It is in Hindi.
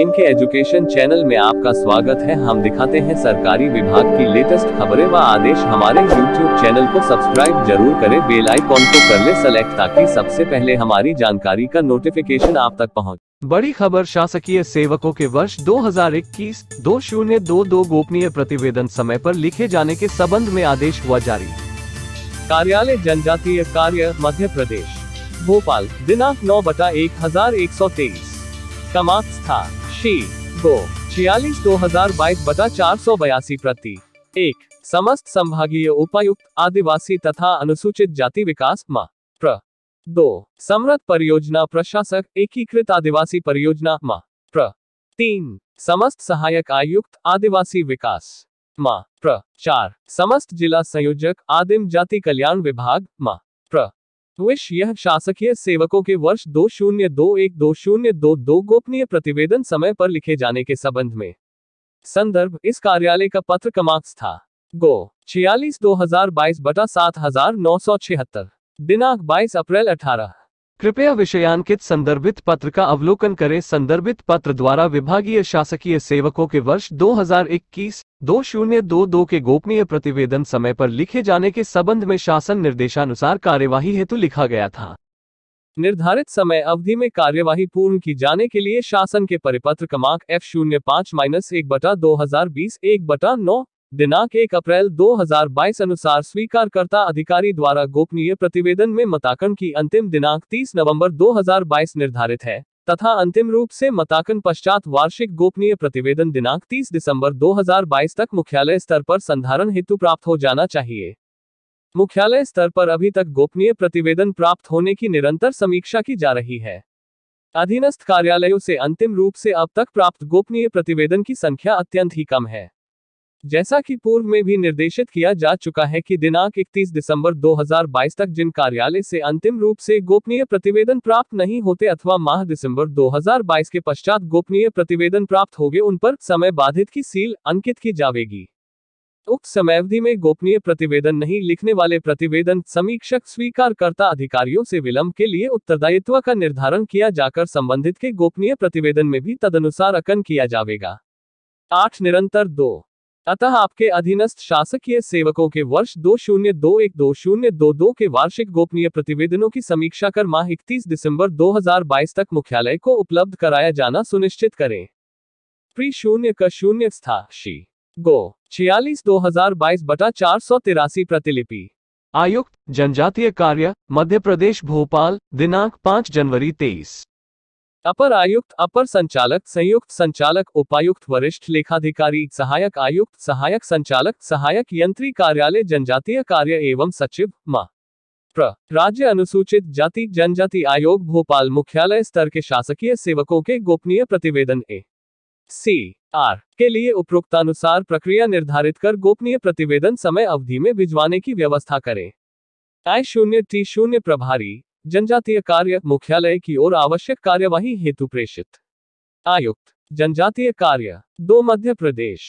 इनके एजुकेशन चैनल में आपका स्वागत है हम दिखाते हैं सरकारी विभाग की लेटेस्ट खबरें व आदेश हमारे यूट्यूब चैनल को सब्सक्राइब जरूर करें बेल आइकॉन को कर ले सेलेक्ट ताकि सबसे पहले हमारी जानकारी का नोटिफिकेशन आप तक पहुँच बड़ी खबर शासकीय सेवकों के वर्ष 2021 दो शून्य दो दो गोपनीय प्रतिवेदन समय पर लिखे जाने के संबंध में आदेश हुआ जारी कार्यालय जनजातीय कार्य मध्य प्रदेश भोपाल दिनांक नौ बटा एक हजार एक सौ तेईस कमाक्स था शी दो छियालीस दो हजार बाईस बटा चार सौ बयासी प्रति एक समस्त संभागीय उपायुक्त आदिवासी तथा अनुसूचित जाति विकास मा प्र दो समृत परियोजना प्रशासक एकीकृत आदिवासी परियोजना मा प्र तीन समस्त सहायक आयुक्त आदिवासी विकास मा प्र चार समस्त जिला संयोजक आदिम जाति कल्याण विभाग मा विश यह शासकीय सेवकों के वर्ष दो शून्य दो एक दो शून्य दो दो गोपनीय प्रतिवेदन समय पर लिखे जाने के संबंध में संदर्भ इस कार्यालय का पत्र कमाक्स था गो छियालीस दो हजार बाईस बटा सात हजार नौ सौ छिहत्तर दिनांक बाईस अप्रैल अठारह कृपया विषयांकित संदर्भित पत्र का अवलोकन करें संदर्भित पत्र द्वारा विभागीय शासकीय सेवकों के वर्ष 2021 दो शून्य दो दो के गोपनीय प्रतिवेदन समय पर लिखे जाने के संबंध में शासन निर्देशानुसार कार्यवाही हेतु लिखा गया था निर्धारित समय अवधि में कार्यवाही पूर्ण की जाने के लिए शासन के परिपत्र क्रमांक एफ शून्य पाँच माइनस एक बटा दो हजार बीस एक बटा नौ दिनांक एक अप्रैल 2022 अनुसार स्वीकारकर्ता अधिकारी द्वारा गोपनीय प्रतिवेदन में मताकन की अंतिम दिनांक 30 नवंबर 2022 निर्धारित है तथा अंतिम रूप से मताकन पश्चात वार्षिक गोपनीय प्रतिवेदन दिनांक 30 दिसंबर 2022 तक मुख्यालय स्तर पर संधारण हेतु प्राप्त हो जाना चाहिए मुख्यालय स्तर पर अभी तक गोपनीय प्रतिवेदन प्राप्त होने की निरंतर समीक्षा की जा रही है अधीनस्थ कार्यालयों से अंतिम रूप से अब तक प्राप्त गोपनीय प्रतिवेदन की संख्या अत्यंत ही कम है जैसा कि पूर्व में भी निर्देशित किया जा चुका है कि दिनांक 31 दिसंबर 2022 तक जिन कार्यालय से अंतिम रूप से गोपनीय प्रतिवेदन प्राप्त नहीं होते अथवा माह दिसंबर 2022 के पश्चात गोपनीय प्रतिवेदन प्राप्त होंगे उन पर समय बाधित की सील अंकित की जाएगी उक्त समयावधि में गोपनीय प्रतिवेदन नहीं लिखने वाले प्रतिवेदन समीक्षक स्वीकारकर्ता अधिकारियों से विलंब के लिए उत्तरदायित्व का निर्धारण किया जाकर संबंधित के गोपनीय प्रतिवेदन में भी तदनुसार अकन किया जाएगा आठ निरंतर दो अतः आपके अधीनस्थ शासकीय सेवकों के वर्ष दो शून्य दो एक दो शून्य दो दो के वार्षिक गोपनीय प्रतिवेदनों की समीक्षा कर माह इकतीस दिसंबर 2022 तक मुख्यालय को उपलब्ध कराया जाना सुनिश्चित करें प्री शून्य का शून्य स्थाशी गो छियालीस दो हजार बाईस बटा चार सौ तिरासी प्रतिलिपि आयुक्त जनजातीय कार्य मध्य प्रदेश भोपाल दिनांक पाँच जनवरी तेईस अपर आयुक्त अपर संचालक संयुक्त संचालक उपायुक्त वरिष्ठ लेखाधिकारी सहायक आयुक्त सहायक संचालक सहायक यंत्री कार्यालय जनजातीय कार्य एवं सचिव मा प्र राज्य अनुसूचित जाति जनजाति आयोग भोपाल मुख्यालय स्तर के शासकीय सेवकों के गोपनीय प्रतिवेदन ए सी आर के लिए उपरोक्तानुसार प्रक्रिया निर्धारित कर गोपनीय प्रतिवेदन समय अवधि में भिजवाने की व्यवस्था करें आई शून्य टी शून्य प्रभारी जनजातीय कार्य मुख्यालय की ओर आवश्यक कार्यवाही हेतु प्रेषित आयुक्त जनजातीय कार्य दो मध्य प्रदेश